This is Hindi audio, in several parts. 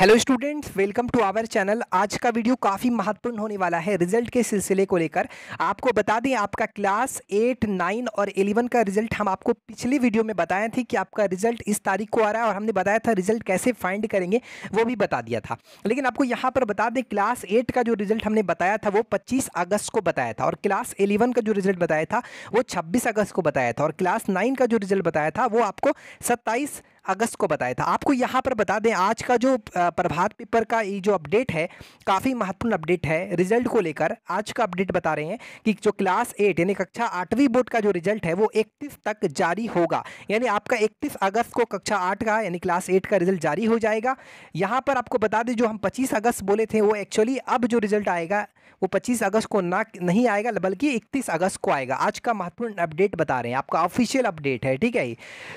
hello students welcome to our channel आज का वीडियो काफ़ी महत्वपूर्ण होने वाला है रिजल्ट के सिलसिले को लेकर आपको बता दें आपका क्लास एट नाइन और एलेवन का रिजल्ट हम आपको पिछली वीडियो में बताए थे कि आपका रिजल्ट इस तारीख को आ रहा है और हमने बताया था रिजल्ट कैसे फाइंड करेंगे वो भी बता दिया था लेकिन आपको यहाँ पर बता दें क्लास एट का जो रिजल्ट हमने बताया था वो पच्चीस अगस्त को बताया था और क्लास एलेवन का जो रिजल्ट बताया था वो छब्बीस अगस्त को बताया था और क्लास नाइन का जो रिजल्ट बताया था वो आपको सत्ताईस अगस्त को बताया था आपको यहाँ पर बता दें आज का जो प्रभात पेपर का ये जो अपडेट है काफ़ी महत्वपूर्ण अपडेट है रिजल्ट को लेकर आज का अपडेट बता रहे हैं कि जो क्लास एट यानी कक्षा आठवीं बोर्ड का जो रिजल्ट है वो इकतीस तक जारी होगा यानी आपका इकतीस अगस्त को कक्षा आठ का यानी क्लास एट का रिजल्ट जारी हो जाएगा यहाँ पर आपको बता दें जो हम पच्चीस अगस्त बोले थे वो एक्चुअली अब जो रिजल्ट आएगा वो पच्चीस अगस्त को ना नहीं आएगा बल्कि इकतीस अगस्त को आएगा आज का महत्वपूर्ण अपडेट बता रहे हैं आपका ऑफिशियल अपडेट है ठीक है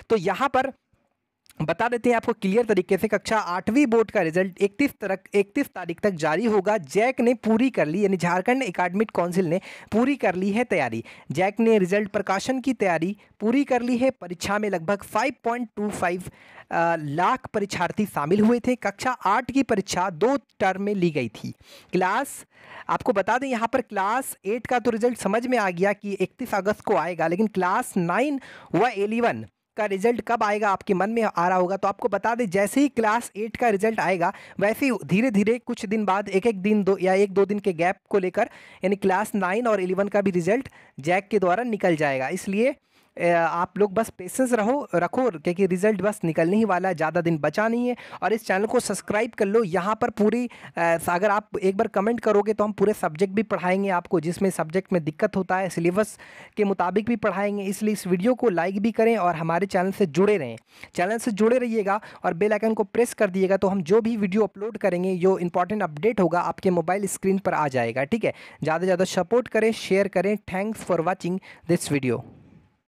तो यहाँ पर बता देते हैं आपको क्लियर तरीके से कक्षा आठवीं बोर्ड का रिजल्ट 31 तरक 31 तारीख तक जारी होगा जैक ने पूरी कर ली यानी झारखंड एकेडमिक काउंसिल ने पूरी कर ली है तैयारी जैक ने रिजल्ट प्रकाशन की तैयारी पूरी कर ली है परीक्षा में लगभग 5.25 लाख परीक्षार्थी शामिल हुए थे कक्षा आठ की परीक्षा दो टर्म में ली गई थी क्लास आपको बता दें यहाँ पर क्लास एट का तो रिजल्ट समझ में आ गया कि इकतीस अगस्त को आएगा लेकिन क्लास नाइन व एलेवन का रिजल्ट कब आएगा आपके मन में आ रहा होगा तो आपको बता दें जैसे ही क्लास एट का रिजल्ट आएगा वैसे ही धीरे धीरे कुछ दिन बाद एक एक दिन दो या एक दो दिन के गैप को लेकर यानी क्लास नाइन और इलेवन का भी रिजल्ट जैक के द्वारा निकल जाएगा इसलिए आप लोग बस पेशेंस रहो रखो क्योंकि रिजल्ट बस निकलने ही वाला है ज़्यादा दिन बचा नहीं है और इस चैनल को सब्सक्राइब कर लो यहाँ पर पूरी अगर आप एक बार कमेंट करोगे तो हम पूरे सब्जेक्ट भी पढ़ाएंगे आपको जिसमें सब्जेक्ट में दिक्कत होता है सिलेबस के मुताबिक भी पढ़ाएंगे इसलिए इस वीडियो को लाइक भी करें और हमारे चैनल से जुड़े रहें चैनल से जुड़े रहिएगा और बेलाइकन को प्रेस कर दिएगा तो हम जो भी वीडियो अपलोड करेंगे जो इंपॉर्टेंट अपडेट होगा आपके मोबाइल स्क्रीन पर आ जाएगा ठीक है ज़्यादा से ज़्यादा सपोर्ट करें शेयर करें thanks for watching this video